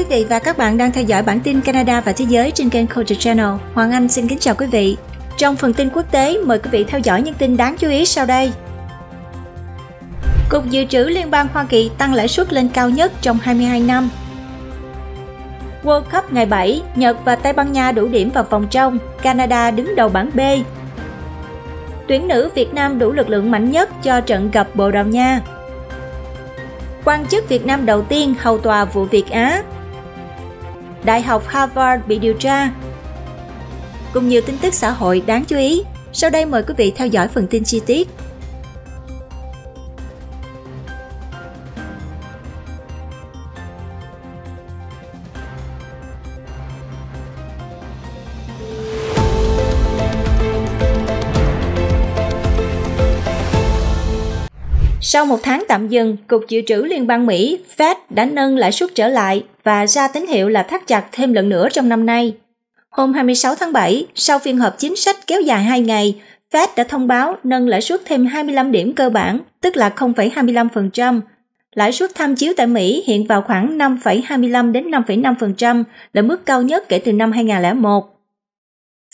quý vị và các bạn đang theo dõi bản tin Canada và Thế giới trên kênh Culture Channel. Hoàng Anh xin kính chào quý vị. Trong phần tin quốc tế, mời quý vị theo dõi những tin đáng chú ý sau đây. Cục Dự trữ Liên bang Hoa Kỳ tăng lãi suất lên cao nhất trong 22 năm. World Cup ngày 7, Nhật và Tây Ban Nha đủ điểm vào vòng trong, Canada đứng đầu bảng B. Tuyển nữ Việt Nam đủ lực lượng mạnh nhất cho trận gặp Bồ Đào Nha. Quan chức Việt Nam đầu tiên hầu tòa vụ Việt Á, Đại học Harvard bị điều tra. Cùng nhiều tin tức xã hội đáng chú ý, sau đây mời quý vị theo dõi phần tin chi tiết Sau một tháng tạm dừng, Cục Dự trữ Liên bang Mỹ Fed đã nâng lãi suất trở lại và ra tín hiệu là thắt chặt thêm lần nữa trong năm nay. Hôm 26 tháng 7, sau phiên họp chính sách kéo dài 2 ngày, Fed đã thông báo nâng lãi suất thêm 25 điểm cơ bản, tức là 0,25%. Lãi suất tham chiếu tại Mỹ hiện vào khoảng 5,25 đến 5,5% là mức cao nhất kể từ năm 2001.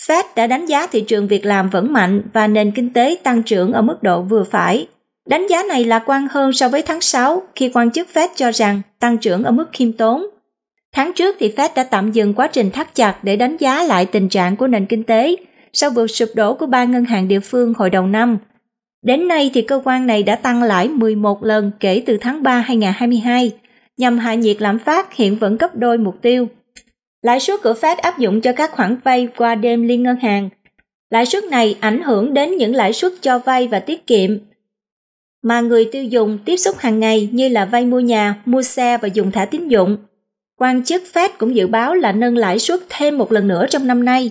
Fed đã đánh giá thị trường việc làm vẫn mạnh và nền kinh tế tăng trưởng ở mức độ vừa phải Đánh giá này lạc quan hơn so với tháng 6 khi quan chức Fed cho rằng tăng trưởng ở mức khiêm tốn. Tháng trước thì Fed đã tạm dừng quá trình thắt chặt để đánh giá lại tình trạng của nền kinh tế sau vụ sụp đổ của ba ngân hàng địa phương hồi đầu năm. Đến nay thì cơ quan này đã tăng lãi 11 lần kể từ tháng 3 2022 nhằm hạ nhiệt lạm phát hiện vẫn gấp đôi mục tiêu. Lãi suất của Fed áp dụng cho các khoản vay qua đêm liên ngân hàng. Lãi suất này ảnh hưởng đến những lãi suất cho vay và tiết kiệm mà người tiêu dùng tiếp xúc hàng ngày như là vay mua nhà, mua xe và dùng thẻ tín dụng. Quan chức Fed cũng dự báo là nâng lãi suất thêm một lần nữa trong năm nay.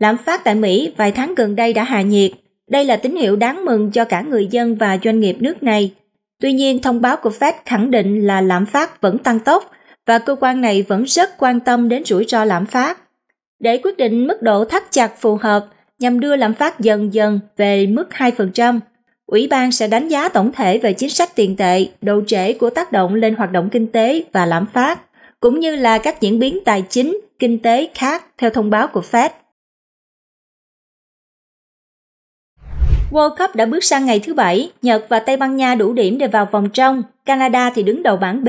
Lạm phát tại Mỹ vài tháng gần đây đã hạ nhiệt. Đây là tín hiệu đáng mừng cho cả người dân và doanh nghiệp nước này. Tuy nhiên, thông báo của Fed khẳng định là lạm phát vẫn tăng tốc và cơ quan này vẫn rất quan tâm đến rủi ro lạm phát. Để quyết định mức độ thắt chặt phù hợp nhằm đưa lạm phát dần dần về mức 2%, Ủy ban sẽ đánh giá tổng thể về chính sách tiền tệ, độ trễ của tác động lên hoạt động kinh tế và lạm phát, cũng như là các diễn biến tài chính, kinh tế khác theo thông báo của Fed. World Cup đã bước sang ngày thứ Bảy, Nhật và Tây Ban Nha đủ điểm để vào vòng trong, Canada thì đứng đầu bảng B.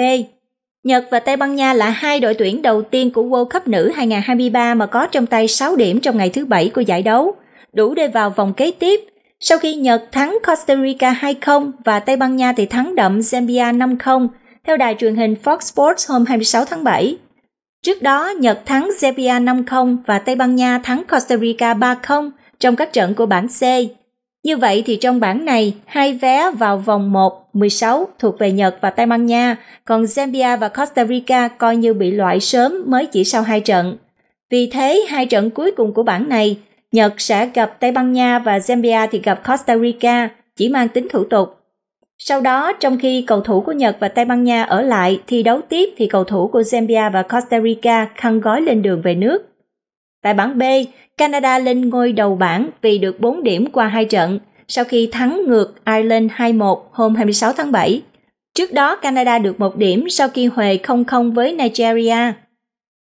Nhật và Tây Ban Nha là hai đội tuyển đầu tiên của World Cup nữ 2023 mà có trong tay 6 điểm trong ngày thứ Bảy của giải đấu, đủ để vào vòng kế tiếp sau khi Nhật thắng Costa Rica 2-0 và Tây Ban Nha thì thắng đậm Zambia 5-0, theo đài truyền hình Fox Sports hôm 26 tháng 7. Trước đó, Nhật thắng zambia 5-0 và Tây Ban Nha thắng Costa Rica 3-0 trong các trận của bảng C. Như vậy thì trong bảng này, hai vé vào vòng 1, 16 thuộc về Nhật và Tây Ban Nha, còn Zambia và Costa Rica coi như bị loại sớm mới chỉ sau hai trận. Vì thế, hai trận cuối cùng của bảng này, Nhật sẽ gặp Tây Ban Nha và Zambia thì gặp Costa Rica, chỉ mang tính thủ tục. Sau đó, trong khi cầu thủ của Nhật và Tây Ban Nha ở lại thi đấu tiếp thì cầu thủ của Zambia và Costa Rica khăn gói lên đường về nước. Tại bảng B, Canada lên ngôi đầu bảng vì được 4 điểm qua hai trận sau khi thắng ngược Ireland 2-1 hôm 26 tháng 7. Trước đó, Canada được một điểm sau khi Huề 0-0 với Nigeria.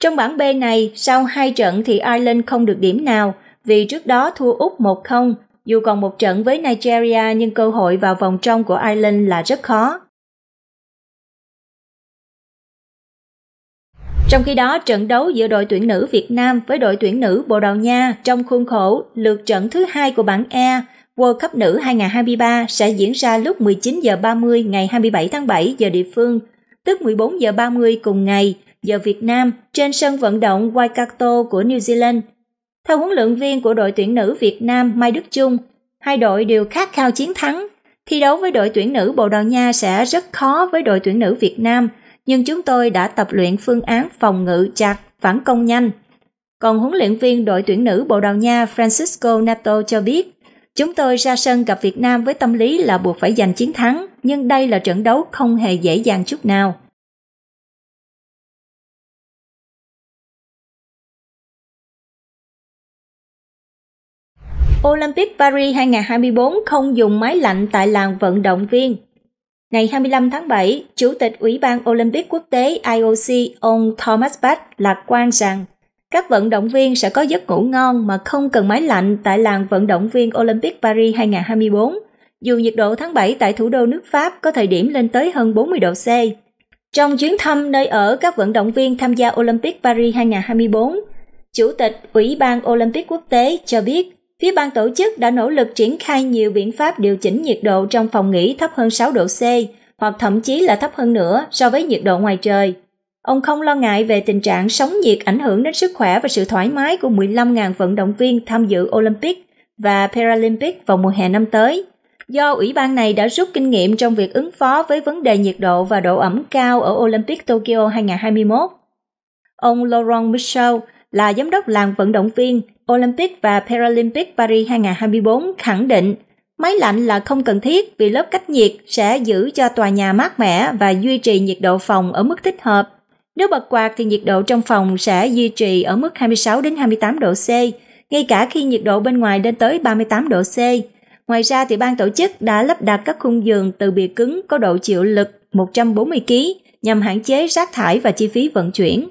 Trong bảng B này, sau hai trận thì Ireland không được điểm nào, vì trước đó thua Úc 1-0, dù còn một trận với Nigeria nhưng cơ hội vào vòng trong của Ireland là rất khó. Trong khi đó, trận đấu giữa đội tuyển nữ Việt Nam với đội tuyển nữ Bồ Đào Nha trong khuôn khổ lượt trận thứ hai của bảng E World Cup nữ 2023 sẽ diễn ra lúc 19 giờ 30 ngày 27 tháng 7 giờ địa phương, tức 14 giờ 30 cùng ngày giờ Việt Nam trên sân vận động Waikato của New Zealand. Theo huấn luyện viên của đội tuyển nữ Việt Nam Mai Đức Chung, hai đội đều khát khao chiến thắng. Thi đấu với đội tuyển nữ Bồ Đào Nha sẽ rất khó với đội tuyển nữ Việt Nam, nhưng chúng tôi đã tập luyện phương án phòng ngự chặt, phản công nhanh. Còn huấn luyện viên đội tuyển nữ Bồ Đào Nha Francisco Nato cho biết, Chúng tôi ra sân gặp Việt Nam với tâm lý là buộc phải giành chiến thắng, nhưng đây là trận đấu không hề dễ dàng chút nào. Olympic Paris 2024 không dùng máy lạnh tại làng vận động viên. Ngày 25 tháng 7, Chủ tịch Ủy ban Olympic Quốc tế IOC ông Thomas Bach lạc quan rằng các vận động viên sẽ có giấc ngủ ngon mà không cần máy lạnh tại làng vận động viên Olympic Paris 2024, dù nhiệt độ tháng 7 tại thủ đô nước Pháp có thời điểm lên tới hơn 40 độ C. Trong chuyến thăm nơi ở các vận động viên tham gia Olympic Paris 2024, Chủ tịch Ủy ban Olympic Quốc tế cho biết Phía ban tổ chức đã nỗ lực triển khai nhiều biện pháp điều chỉnh nhiệt độ trong phòng nghỉ thấp hơn 6 độ C hoặc thậm chí là thấp hơn nữa so với nhiệt độ ngoài trời. Ông không lo ngại về tình trạng sóng nhiệt ảnh hưởng đến sức khỏe và sự thoải mái của 15.000 vận động viên tham dự Olympic và Paralympic vào mùa hè năm tới. Do ủy ban này đã rút kinh nghiệm trong việc ứng phó với vấn đề nhiệt độ và độ ẩm cao ở Olympic Tokyo 2021. Ông Laurent Michel là giám đốc làng vận động viên Olympic và Paralympic Paris 2024 khẳng định máy lạnh là không cần thiết vì lớp cách nhiệt sẽ giữ cho tòa nhà mát mẻ và duy trì nhiệt độ phòng ở mức thích hợp. Nếu bật quạt thì nhiệt độ trong phòng sẽ duy trì ở mức 26 đến 28 độ C, ngay cả khi nhiệt độ bên ngoài lên tới 38 độ C. Ngoài ra thì ban tổ chức đã lắp đặt các khung giường từ bìa cứng có độ chịu lực 140 kg nhằm hạn chế rác thải và chi phí vận chuyển.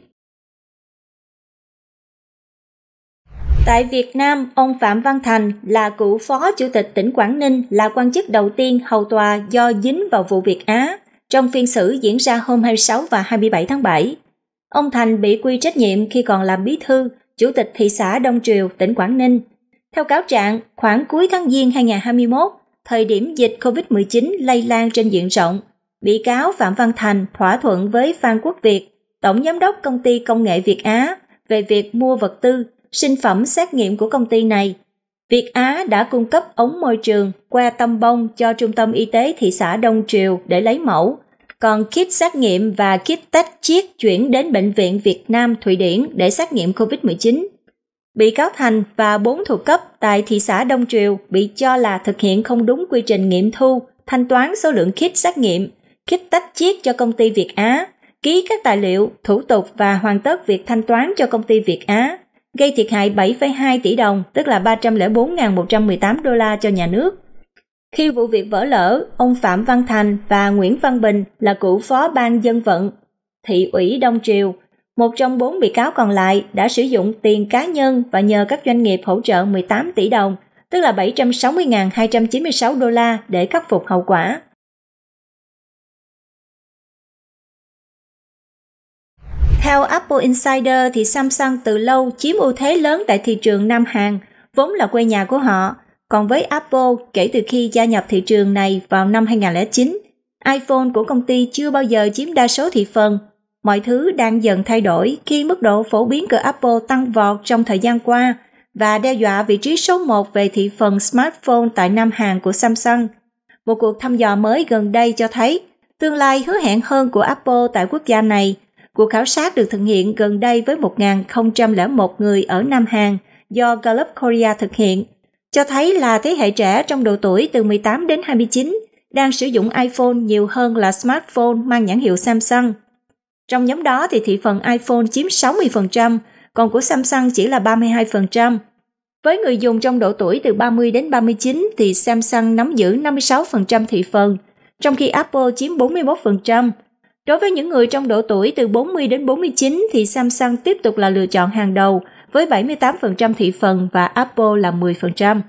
Tại Việt Nam, ông Phạm Văn Thành là cựu phó chủ tịch tỉnh Quảng Ninh là quan chức đầu tiên hầu tòa do dính vào vụ Việt Á trong phiên xử diễn ra hôm 26 và 27 tháng 7. Ông Thành bị quy trách nhiệm khi còn làm bí thư, chủ tịch thị xã Đông Triều, tỉnh Quảng Ninh. Theo cáo trạng, khoảng cuối tháng Giêng 2021, thời điểm dịch COVID-19 lây lan trên diện rộng, bị cáo Phạm Văn Thành thỏa thuận với Phan Quốc Việt, tổng giám đốc công ty công nghệ Việt Á, về việc mua vật tư sinh phẩm xét nghiệm của công ty này. Việt Á đã cung cấp ống môi trường qua tâm bông cho Trung tâm Y tế thị xã Đông Triều để lấy mẫu, còn kit xét nghiệm và kit test chiết chuyển đến Bệnh viện Việt Nam Thụy Điển để xét nghiệm COVID-19. Bị cáo Thành và bốn thuộc cấp tại thị xã Đông Triều bị cho là thực hiện không đúng quy trình nghiệm thu, thanh toán số lượng kit xét nghiệm, kit tách chiết cho công ty Việt Á, ký các tài liệu, thủ tục và hoàn tất việc thanh toán cho công ty Việt Á, gây thiệt hại 7,2 tỷ đồng, tức là 304.118 đô la cho nhà nước. Khi vụ việc vỡ lở, ông Phạm Văn Thành và Nguyễn Văn Bình là cựu phó ban dân vận, thị ủy Đông Triều, một trong bốn bị cáo còn lại đã sử dụng tiền cá nhân và nhờ các doanh nghiệp hỗ trợ 18 tỷ đồng, tức là 760.296 đô la để khắc phục hậu quả. Theo Apple Insider thì Samsung từ lâu chiếm ưu thế lớn tại thị trường Nam Hàn, vốn là quê nhà của họ. Còn với Apple, kể từ khi gia nhập thị trường này vào năm 2009, iPhone của công ty chưa bao giờ chiếm đa số thị phần. Mọi thứ đang dần thay đổi khi mức độ phổ biến của Apple tăng vọt trong thời gian qua và đe dọa vị trí số 1 về thị phần smartphone tại Nam Hàn của Samsung. Một cuộc thăm dò mới gần đây cho thấy tương lai hứa hẹn hơn của Apple tại quốc gia này – Cuộc khảo sát được thực hiện gần đây với 1.001 người ở Nam Hàn do Gallup Korea thực hiện, cho thấy là thế hệ trẻ trong độ tuổi từ 18 đến 29 đang sử dụng iPhone nhiều hơn là smartphone mang nhãn hiệu Samsung. Trong nhóm đó thì thị phần iPhone chiếm 60%, còn của Samsung chỉ là 32%. Với người dùng trong độ tuổi từ 30 đến 39 thì Samsung nắm giữ 56% thị phần, trong khi Apple chiếm 41%, Đối với những người trong độ tuổi từ 40 đến 49 thì Samsung tiếp tục là lựa chọn hàng đầu với 78% thị phần và Apple là 10%.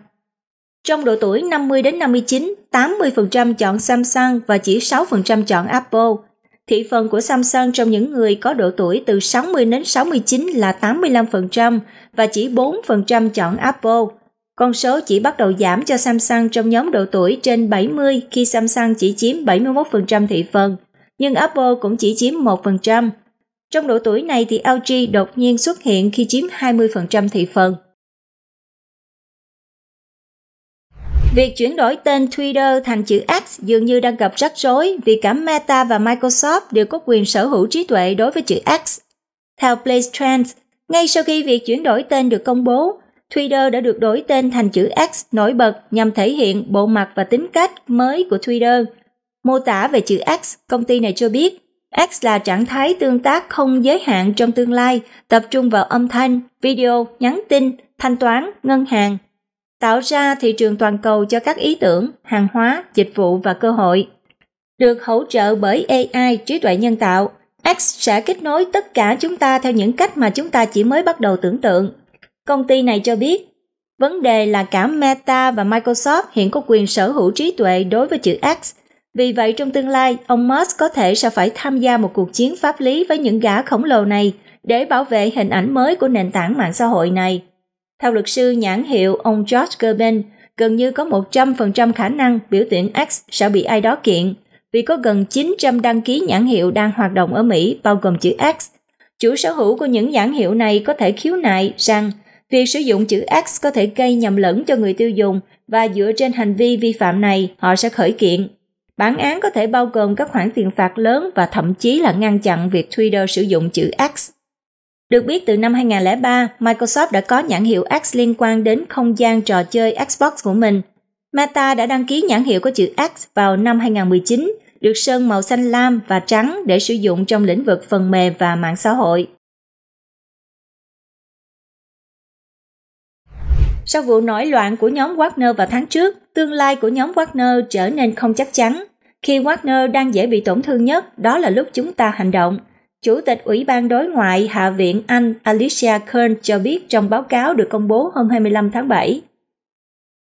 Trong độ tuổi 50 đến 59, 80% chọn Samsung và chỉ 6% chọn Apple. Thị phần của Samsung trong những người có độ tuổi từ 60 đến 69 là 85% và chỉ 4% chọn Apple. Con số chỉ bắt đầu giảm cho Samsung trong nhóm độ tuổi trên 70 khi Samsung chỉ chiếm 71% thị phần – nhưng Apple cũng chỉ chiếm 1%. Trong độ tuổi này thì LG đột nhiên xuất hiện khi chiếm 20% thị phần. Việc chuyển đổi tên Twitter thành chữ X dường như đang gặp rắc rối vì cả Meta và Microsoft đều có quyền sở hữu trí tuệ đối với chữ X. Theo Place Trends, ngay sau khi việc chuyển đổi tên được công bố, Twitter đã được đổi tên thành chữ X nổi bật nhằm thể hiện bộ mặt và tính cách mới của Twitter – Mô tả về chữ X, công ty này cho biết X là trạng thái tương tác không giới hạn trong tương lai, tập trung vào âm thanh, video, nhắn tin, thanh toán, ngân hàng, tạo ra thị trường toàn cầu cho các ý tưởng, hàng hóa, dịch vụ và cơ hội. Được hỗ trợ bởi AI trí tuệ nhân tạo, X sẽ kết nối tất cả chúng ta theo những cách mà chúng ta chỉ mới bắt đầu tưởng tượng. Công ty này cho biết, vấn đề là cả Meta và Microsoft hiện có quyền sở hữu trí tuệ đối với chữ X vì vậy trong tương lai, ông Musk có thể sẽ phải tham gia một cuộc chiến pháp lý với những gã khổng lồ này để bảo vệ hình ảnh mới của nền tảng mạng xã hội này. Theo luật sư nhãn hiệu ông George Gerben, gần như có 100% khả năng biểu tượng X sẽ bị ai đó kiện vì có gần 900 đăng ký nhãn hiệu đang hoạt động ở Mỹ bao gồm chữ X. Chủ sở hữu của những nhãn hiệu này có thể khiếu nại rằng việc sử dụng chữ X có thể gây nhầm lẫn cho người tiêu dùng và dựa trên hành vi vi phạm này họ sẽ khởi kiện. Bản án có thể bao gồm các khoản tiền phạt lớn và thậm chí là ngăn chặn việc Twitter sử dụng chữ X. Được biết từ năm 2003, Microsoft đã có nhãn hiệu X liên quan đến không gian trò chơi Xbox của mình. Meta đã đăng ký nhãn hiệu có chữ X vào năm 2019, được sơn màu xanh lam và trắng để sử dụng trong lĩnh vực phần mềm và mạng xã hội. Sau vụ nổi loạn của nhóm Wagner vào tháng trước, tương lai của nhóm Wagner trở nên không chắc chắn. Khi Wagner đang dễ bị tổn thương nhất, đó là lúc chúng ta hành động. Chủ tịch Ủy ban Đối ngoại Hạ viện Anh Alicia Kern cho biết trong báo cáo được công bố hôm 25 tháng 7.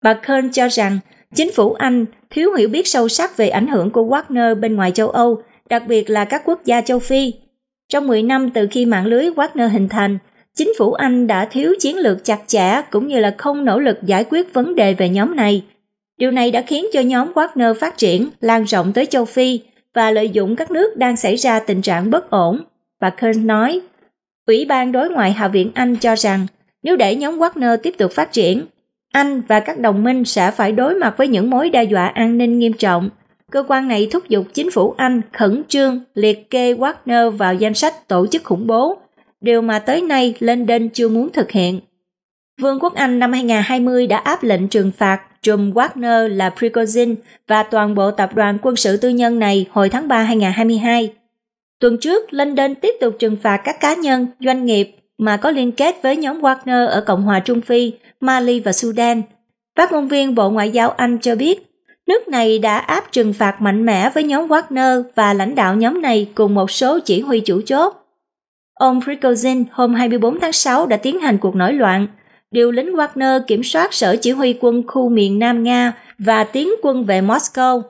Bà Kern cho rằng chính phủ Anh thiếu hiểu biết sâu sắc về ảnh hưởng của Wagner bên ngoài châu Âu, đặc biệt là các quốc gia châu Phi. Trong 10 năm từ khi mạng lưới Wagner hình thành, chính phủ Anh đã thiếu chiến lược chặt chẽ cũng như là không nỗ lực giải quyết vấn đề về nhóm này – Điều này đã khiến cho nhóm Wagner phát triển, lan rộng tới châu Phi và lợi dụng các nước đang xảy ra tình trạng bất ổn. Bà Kern nói, Ủy ban đối ngoại Hạ viện Anh cho rằng nếu để nhóm Wagner tiếp tục phát triển, Anh và các đồng minh sẽ phải đối mặt với những mối đe dọa an ninh nghiêm trọng. Cơ quan này thúc giục chính phủ Anh khẩn trương liệt kê Wagner vào danh sách tổ chức khủng bố, điều mà tới nay London chưa muốn thực hiện. Vương quốc Anh năm 2020 đã áp lệnh trừng phạt trùm Wagner là Prigozhin và toàn bộ tập đoàn quân sự tư nhân này hồi tháng 3 2022. Tuần trước, London tiếp tục trừng phạt các cá nhân, doanh nghiệp mà có liên kết với nhóm Wagner ở Cộng hòa Trung Phi, Mali và Sudan. Phát ngôn viên Bộ Ngoại giao Anh cho biết, nước này đã áp trừng phạt mạnh mẽ với nhóm Wagner và lãnh đạo nhóm này cùng một số chỉ huy chủ chốt. Ông Prigozhin hôm 24 tháng 6 đã tiến hành cuộc nổi loạn điều lính Wagner kiểm soát sở chỉ huy quân khu miền Nam Nga và tiến quân về Moscow.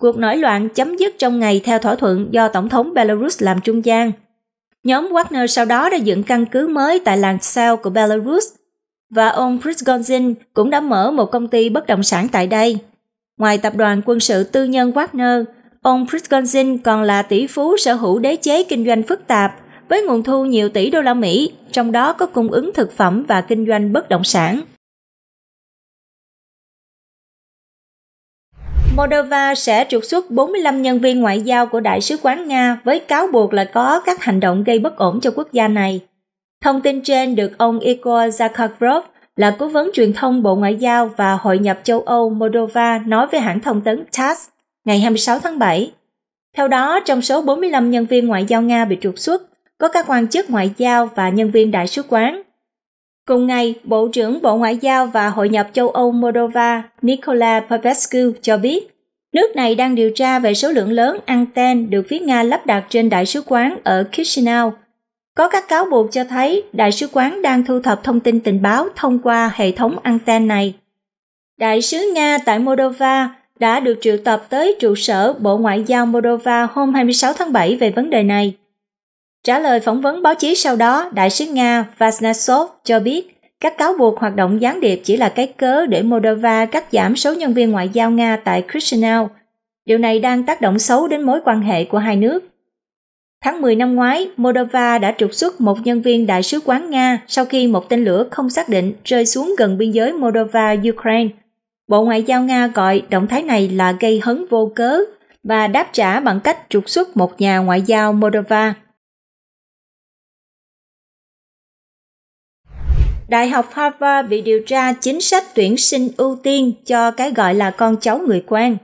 Cuộc nổi loạn chấm dứt trong ngày theo thỏa thuận do Tổng thống Belarus làm trung gian. Nhóm Wagner sau đó đã dựng căn cứ mới tại làng Sao của Belarus và ông Prigozhin cũng đã mở một công ty bất động sản tại đây. Ngoài tập đoàn quân sự tư nhân Wagner, ông Prigozhin còn là tỷ phú sở hữu đế chế kinh doanh phức tạp – với nguồn thu nhiều tỷ đô la Mỹ, trong đó có cung ứng thực phẩm và kinh doanh bất động sản. Moldova sẽ trục xuất 45 nhân viên ngoại giao của Đại sứ quán Nga với cáo buộc là có các hành động gây bất ổn cho quốc gia này. Thông tin trên được ông Igor Zakharov, là cố vấn truyền thông Bộ Ngoại giao và Hội nhập châu Âu Moldova nói với hãng thông tấn TASS ngày 26 tháng 7. Theo đó, trong số 45 nhân viên ngoại giao Nga bị trục xuất, có các quan chức ngoại giao và nhân viên đại sứ quán. Cùng ngày, Bộ trưởng Bộ Ngoại giao và Hội nhập châu Âu Moldova Nicola Popescu cho biết, nước này đang điều tra về số lượng lớn anten được phía Nga lắp đặt trên đại sứ quán ở Chisinau. Có các cáo buộc cho thấy đại sứ quán đang thu thập thông tin tình báo thông qua hệ thống anten này. Đại sứ Nga tại Moldova đã được triệu tập tới trụ sở Bộ Ngoại giao Moldova hôm 26 tháng 7 về vấn đề này. Trả lời phỏng vấn báo chí sau đó, Đại sứ Nga Vasnasov cho biết các cáo buộc hoạt động gián điệp chỉ là cái cớ để Moldova cắt giảm số nhân viên ngoại giao Nga tại Chisinau. Điều này đang tác động xấu đến mối quan hệ của hai nước. Tháng 10 năm ngoái, Moldova đã trục xuất một nhân viên đại sứ quán Nga sau khi một tên lửa không xác định rơi xuống gần biên giới Moldova-Ukraine. Bộ Ngoại giao Nga gọi động thái này là gây hấn vô cớ và đáp trả bằng cách trục xuất một nhà ngoại giao Moldova. Đại học Harvard bị điều tra chính sách tuyển sinh ưu tiên cho cái gọi là con cháu người quen.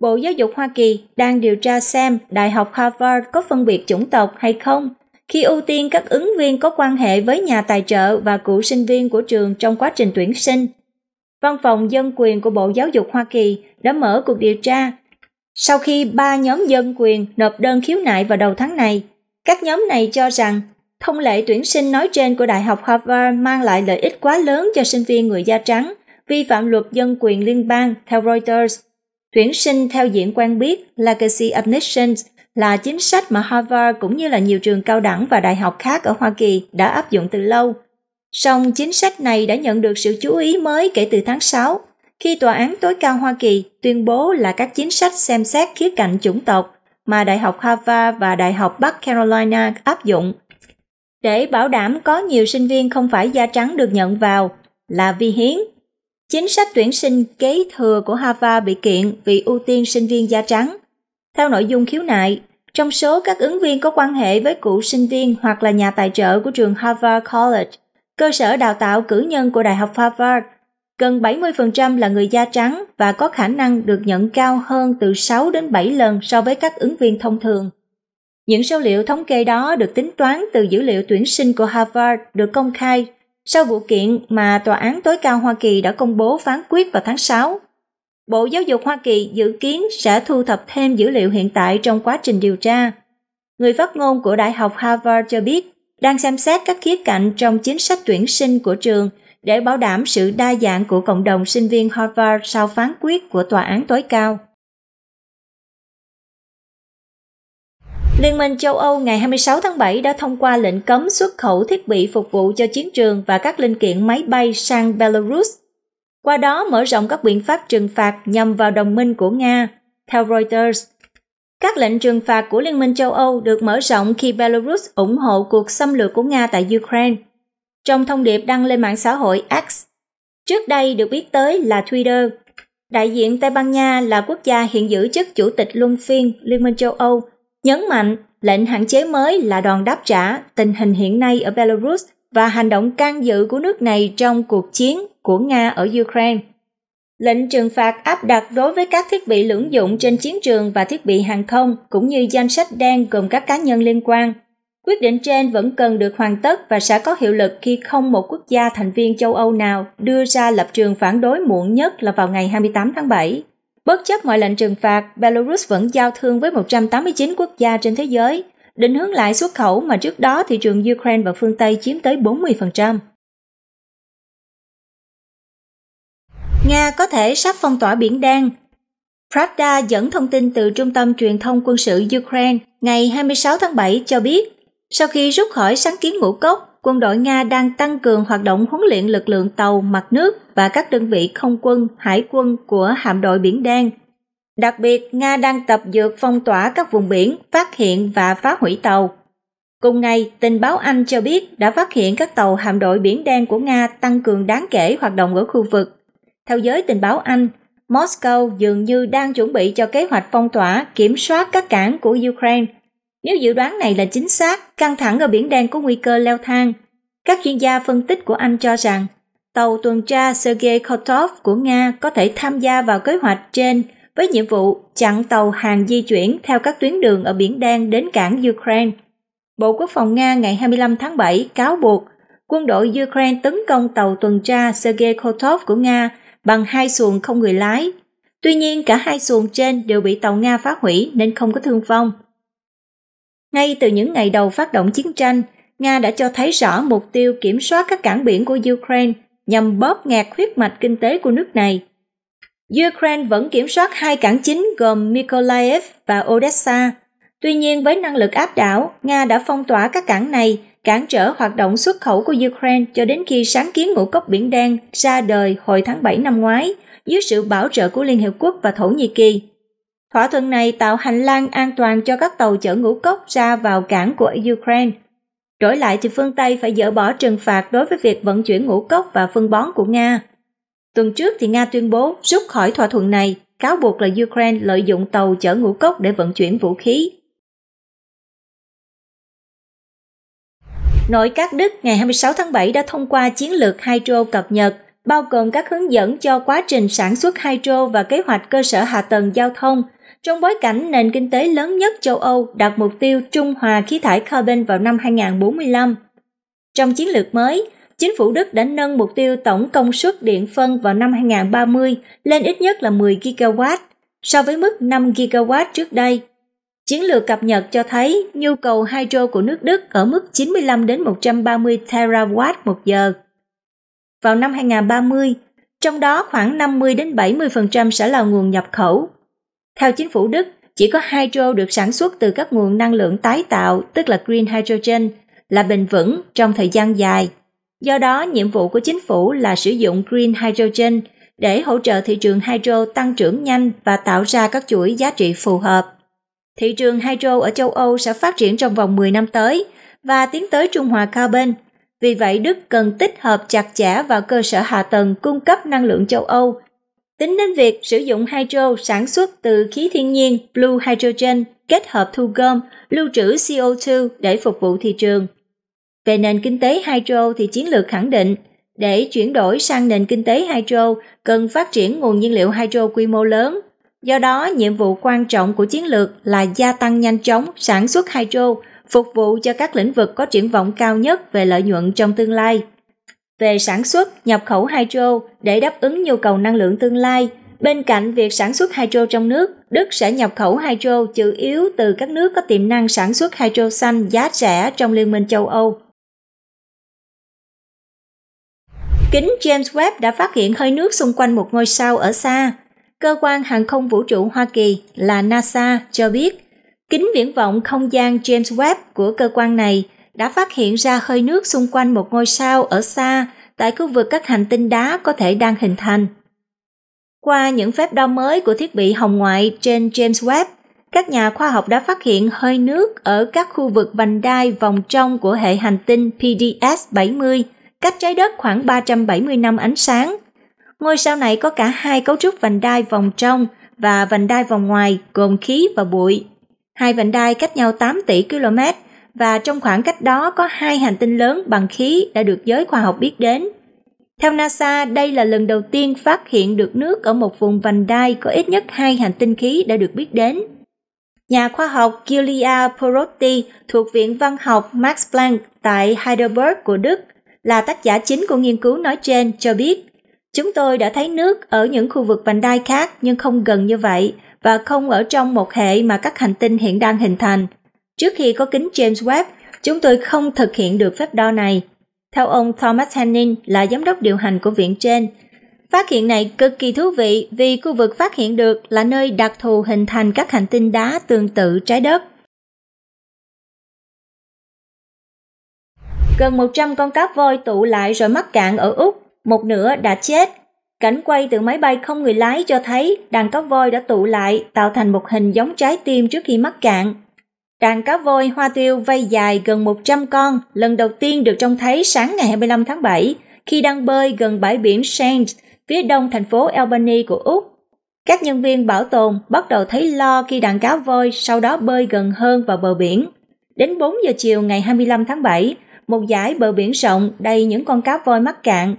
Bộ Giáo dục Hoa Kỳ đang điều tra xem Đại học Harvard có phân biệt chủng tộc hay không khi ưu tiên các ứng viên có quan hệ với nhà tài trợ và cựu sinh viên của trường trong quá trình tuyển sinh. Văn phòng dân quyền của Bộ Giáo dục Hoa Kỳ đã mở cuộc điều tra sau khi ba nhóm dân quyền nộp đơn khiếu nại vào đầu tháng này. Các nhóm này cho rằng Thông lệ tuyển sinh nói trên của Đại học Harvard mang lại lợi ích quá lớn cho sinh viên người da trắng, vi phạm luật dân quyền liên bang theo Reuters. Tuyển sinh theo diện quen biết Legacy Admissions là chính sách mà Harvard cũng như là nhiều trường cao đẳng và đại học khác ở Hoa Kỳ đã áp dụng từ lâu. Song chính sách này đã nhận được sự chú ý mới kể từ tháng 6, khi Tòa án tối cao Hoa Kỳ tuyên bố là các chính sách xem xét khía cạnh chủng tộc mà Đại học Harvard và Đại học Bắc Carolina áp dụng để bảo đảm có nhiều sinh viên không phải da trắng được nhận vào là vi hiến. Chính sách tuyển sinh kế thừa của Harvard bị kiện vì ưu tiên sinh viên da trắng. Theo nội dung khiếu nại, trong số các ứng viên có quan hệ với cựu sinh viên hoặc là nhà tài trợ của trường Harvard College, cơ sở đào tạo cử nhân của Đại học Harvard, gần 70% là người da trắng và có khả năng được nhận cao hơn từ 6 đến 7 lần so với các ứng viên thông thường. Những số liệu thống kê đó được tính toán từ dữ liệu tuyển sinh của Harvard được công khai sau vụ kiện mà Tòa án tối cao Hoa Kỳ đã công bố phán quyết vào tháng 6. Bộ Giáo dục Hoa Kỳ dự kiến sẽ thu thập thêm dữ liệu hiện tại trong quá trình điều tra. Người phát ngôn của Đại học Harvard cho biết đang xem xét các khía cạnh trong chính sách tuyển sinh của trường để bảo đảm sự đa dạng của cộng đồng sinh viên Harvard sau phán quyết của Tòa án tối cao. Liên minh châu Âu ngày 26 tháng 7 đã thông qua lệnh cấm xuất khẩu thiết bị phục vụ cho chiến trường và các linh kiện máy bay sang Belarus, qua đó mở rộng các biện pháp trừng phạt nhằm vào đồng minh của Nga, theo Reuters. Các lệnh trừng phạt của Liên minh châu Âu được mở rộng khi Belarus ủng hộ cuộc xâm lược của Nga tại Ukraine. Trong thông điệp đăng lên mạng xã hội X, trước đây được biết tới là Twitter, đại diện Tây Ban Nha là quốc gia hiện giữ chức chủ tịch luân phiên Liên minh châu Âu nhấn mạnh lệnh hạn chế mới là đòn đáp trả tình hình hiện nay ở Belarus và hành động can dự của nước này trong cuộc chiến của Nga ở Ukraine. Lệnh trừng phạt áp đặt đối với các thiết bị lưỡng dụng trên chiến trường và thiết bị hàng không cũng như danh sách đen gồm các cá nhân liên quan. Quyết định trên vẫn cần được hoàn tất và sẽ có hiệu lực khi không một quốc gia thành viên châu Âu nào đưa ra lập trường phản đối muộn nhất là vào ngày 28 tháng 7. Bất chấp mọi lệnh trừng phạt, Belarus vẫn giao thương với 189 quốc gia trên thế giới, định hướng lại xuất khẩu mà trước đó thị trường Ukraine và phương Tây chiếm tới 40%. Nga có thể sắp phong tỏa Biển Đen Pravda dẫn thông tin từ Trung tâm Truyền thông Quân sự Ukraine ngày 26 tháng 7 cho biết, sau khi rút khỏi sáng kiến ngũ cốc, quân đội Nga đang tăng cường hoạt động huấn luyện lực lượng tàu mặt nước và các đơn vị không quân, hải quân của hạm đội Biển Đen. Đặc biệt, Nga đang tập dượt phong tỏa các vùng biển, phát hiện và phá hủy tàu. Cùng ngày, tình báo Anh cho biết đã phát hiện các tàu hạm đội Biển Đen của Nga tăng cường đáng kể hoạt động ở khu vực. Theo giới tình báo Anh, Moscow dường như đang chuẩn bị cho kế hoạch phong tỏa, kiểm soát các cảng của Ukraine – nếu dự đoán này là chính xác, căng thẳng ở Biển Đen có nguy cơ leo thang. Các chuyên gia phân tích của Anh cho rằng, tàu tuần tra Sergei Kotov của Nga có thể tham gia vào kế hoạch trên với nhiệm vụ chặn tàu hàng di chuyển theo các tuyến đường ở Biển Đen đến cảng Ukraine. Bộ Quốc phòng Nga ngày 25 tháng 7 cáo buộc quân đội Ukraine tấn công tàu tuần tra Sergei Kotov của Nga bằng hai xuồng không người lái. Tuy nhiên, cả hai xuồng trên đều bị tàu Nga phá hủy nên không có thương vong. Ngay từ những ngày đầu phát động chiến tranh, Nga đã cho thấy rõ mục tiêu kiểm soát các cảng biển của Ukraine nhằm bóp nghẹt huyết mạch kinh tế của nước này. Ukraine vẫn kiểm soát hai cảng chính gồm Mykolaiv và Odessa. Tuy nhiên với năng lực áp đảo, Nga đã phong tỏa các cảng này, cản trở hoạt động xuất khẩu của Ukraine cho đến khi sáng kiến ngũ cốc Biển Đen ra đời hồi tháng 7 năm ngoái dưới sự bảo trợ của Liên Hiệp Quốc và Thổ Nhĩ Kỳ. Thỏa thuận này tạo hành lang an toàn cho các tàu chở ngũ cốc ra vào cảng của Ukraine. Đổi lại thì phương Tây phải dỡ bỏ trừng phạt đối với việc vận chuyển ngũ cốc và phân bón của Nga. Tuần trước thì Nga tuyên bố rút khỏi thỏa thuận này, cáo buộc là Ukraine lợi dụng tàu chở ngũ cốc để vận chuyển vũ khí. Nội các Đức ngày 26 tháng 7 đã thông qua chiến lược hydro cập nhật, bao gồm các hướng dẫn cho quá trình sản xuất hydro và kế hoạch cơ sở hạ tầng giao thông trong bối cảnh nền kinh tế lớn nhất châu Âu đặt mục tiêu trung hòa khí thải carbon vào năm 2045. Trong chiến lược mới, chính phủ Đức đã nâng mục tiêu tổng công suất điện phân vào năm 2030 lên ít nhất là 10 gigawatt so với mức 5 gigawatt trước đây. Chiến lược cập nhật cho thấy nhu cầu hydro của nước Đức ở mức 95 đến 130 terawatt một giờ. Vào năm 2030, trong đó khoảng 50 đến 70% sẽ là nguồn nhập khẩu theo chính phủ Đức, chỉ có hydro được sản xuất từ các nguồn năng lượng tái tạo, tức là green hydrogen, là bền vững trong thời gian dài. Do đó, nhiệm vụ của chính phủ là sử dụng green hydrogen để hỗ trợ thị trường hydro tăng trưởng nhanh và tạo ra các chuỗi giá trị phù hợp. Thị trường hydro ở châu Âu sẽ phát triển trong vòng 10 năm tới và tiến tới trung hòa carbon. Vì vậy, Đức cần tích hợp chặt chẽ vào cơ sở hạ tầng cung cấp năng lượng châu Âu Tính đến việc sử dụng hydro sản xuất từ khí thiên nhiên Blue Hydrogen kết hợp thu gom, lưu trữ CO2 để phục vụ thị trường. Về nền kinh tế hydro thì chiến lược khẳng định, để chuyển đổi sang nền kinh tế hydro cần phát triển nguồn nhiên liệu hydro quy mô lớn. Do đó, nhiệm vụ quan trọng của chiến lược là gia tăng nhanh chóng sản xuất hydro, phục vụ cho các lĩnh vực có triển vọng cao nhất về lợi nhuận trong tương lai về sản xuất, nhập khẩu hydro để đáp ứng nhu cầu năng lượng tương lai. Bên cạnh việc sản xuất hydro trong nước, Đức sẽ nhập khẩu hydro chủ yếu từ các nước có tiềm năng sản xuất hydro xanh giá rẻ trong Liên minh châu Âu. Kính James Webb đã phát hiện hơi nước xung quanh một ngôi sao ở xa. Cơ quan hàng không vũ trụ Hoa Kỳ là NASA cho biết, kính viễn vọng không gian James Webb của cơ quan này đã phát hiện ra hơi nước xung quanh một ngôi sao ở xa tại khu vực các hành tinh đá có thể đang hình thành. Qua những phép đo mới của thiết bị hồng ngoại trên James Webb, các nhà khoa học đã phát hiện hơi nước ở các khu vực vành đai vòng trong của hệ hành tinh PDS-70, cách trái đất khoảng 370 năm ánh sáng. Ngôi sao này có cả hai cấu trúc vành đai vòng trong và vành đai vòng ngoài gồm khí và bụi. Hai vành đai cách nhau 8 tỷ km và trong khoảng cách đó có hai hành tinh lớn bằng khí đã được giới khoa học biết đến. Theo NASA, đây là lần đầu tiên phát hiện được nước ở một vùng vành đai có ít nhất hai hành tinh khí đã được biết đến. Nhà khoa học Giulia porotti thuộc Viện Văn học Max Planck tại Heidelberg của Đức là tác giả chính của nghiên cứu nói trên cho biết Chúng tôi đã thấy nước ở những khu vực vành đai khác nhưng không gần như vậy và không ở trong một hệ mà các hành tinh hiện đang hình thành – Trước khi có kính James Webb, chúng tôi không thực hiện được phép đo này. Theo ông Thomas Henning là giám đốc điều hành của viện trên, Phát hiện này cực kỳ thú vị vì khu vực phát hiện được là nơi đặc thù hình thành các hành tinh đá tương tự trái đất. Gần 100 con cá voi tụ lại rồi mắc cạn ở Úc, một nửa đã chết. Cảnh quay từ máy bay không người lái cho thấy đàn cá voi đã tụ lại tạo thành một hình giống trái tim trước khi mắc cạn. Đàn cá voi hoa tiêu vây dài gần một trăm con lần đầu tiên được trông thấy sáng ngày hai mươi lăm tháng bảy khi đang bơi gần bãi biển Saint phía đông thành phố Albany của Úc. Các nhân viên bảo tồn bắt đầu thấy lo khi đàn cá voi sau đó bơi gần hơn vào bờ biển. Đến bốn giờ chiều ngày hai mươi lăm tháng bảy, một dải bờ biển rộng đầy những con cá voi mắc cạn.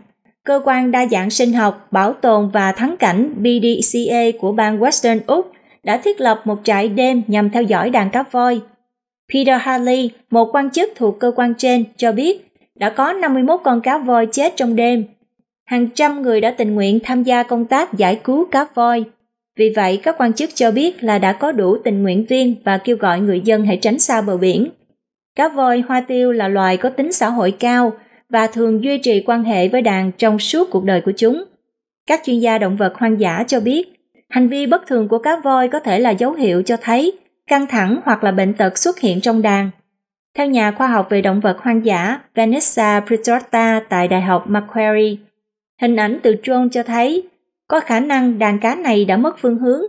Cơ quan đa dạng sinh học, bảo tồn và thắng cảnh BDCA của bang Western Úc đã thiết lập một trại đêm nhằm theo dõi đàn cá voi. Peter Harley, một quan chức thuộc cơ quan trên, cho biết đã có 51 con cá voi chết trong đêm. Hàng trăm người đã tình nguyện tham gia công tác giải cứu cá voi. Vì vậy, các quan chức cho biết là đã có đủ tình nguyện viên và kêu gọi người dân hãy tránh xa bờ biển. Cá voi hoa tiêu là loài có tính xã hội cao và thường duy trì quan hệ với đàn trong suốt cuộc đời của chúng. Các chuyên gia động vật hoang dã cho biết, hành vi bất thường của cá voi có thể là dấu hiệu cho thấy căng thẳng hoặc là bệnh tật xuất hiện trong đàn. Theo nhà khoa học về động vật hoang dã Vanessa Pritorta tại Đại học Macquarie, hình ảnh từ drone cho thấy có khả năng đàn cá này đã mất phương hướng,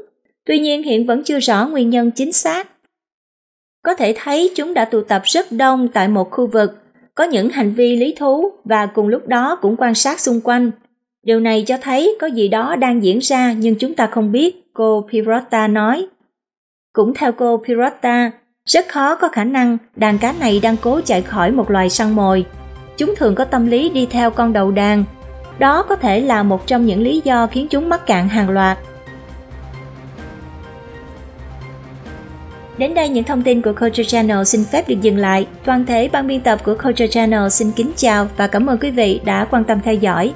tuy nhiên hiện vẫn chưa rõ nguyên nhân chính xác. Có thể thấy chúng đã tụ tập rất đông tại một khu vực, có những hành vi lý thú và cùng lúc đó cũng quan sát xung quanh. Điều này cho thấy có gì đó đang diễn ra nhưng chúng ta không biết, cô Pirota nói. Cũng theo cô Pirotta, rất khó có khả năng đàn cá này đang cố chạy khỏi một loài săn mồi. Chúng thường có tâm lý đi theo con đầu đàn. Đó có thể là một trong những lý do khiến chúng mắc cạn hàng loạt. Đến đây những thông tin của Culture Channel xin phép được dừng lại. Toàn thể ban biên tập của Culture Channel xin kính chào và cảm ơn quý vị đã quan tâm theo dõi.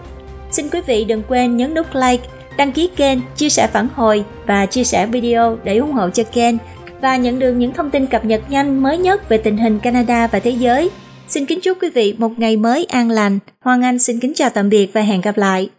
Xin quý vị đừng quên nhấn nút like đăng ký kênh, chia sẻ phản hồi và chia sẻ video để ủng hộ cho kênh và nhận được những thông tin cập nhật nhanh mới nhất về tình hình Canada và thế giới. Xin kính chúc quý vị một ngày mới an lành. Hoàng Anh xin kính chào tạm biệt và hẹn gặp lại.